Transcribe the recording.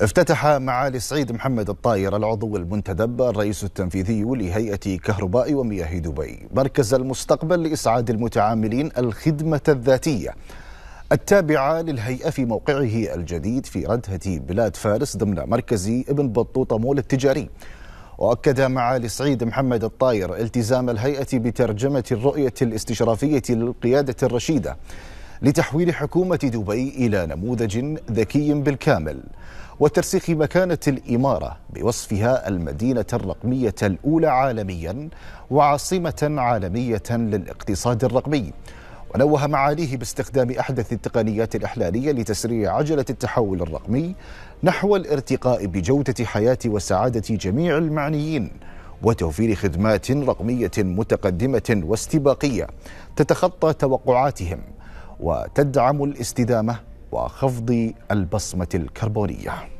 افتتح معالي سعيد محمد الطاير العضو المنتدب الرئيس التنفيذي لهيئة كهرباء ومياه دبي مركز المستقبل لإسعاد المتعاملين الخدمة الذاتية التابعة للهيئة في موقعه الجديد في ردهة بلاد فارس ضمن مركز ابن بطوطة مول التجاري وأكد معالي سعيد محمد الطاير التزام الهيئة بترجمة الرؤية الاستشرافية للقيادة الرشيدة لتحويل حكومة دبي إلى نموذج ذكي بالكامل وترسيخ مكانة الإمارة بوصفها المدينة الرقمية الأولى عالميا وعاصمة عالمية للاقتصاد الرقمي ونوه معاليه باستخدام أحدث التقنيات الإحلالية لتسريع عجلة التحول الرقمي نحو الارتقاء بجودة حياة وسعادة جميع المعنيين وتوفير خدمات رقمية متقدمة واستباقية تتخطى توقعاتهم وتدعم الاستدامة وخفض البصمة الكربونية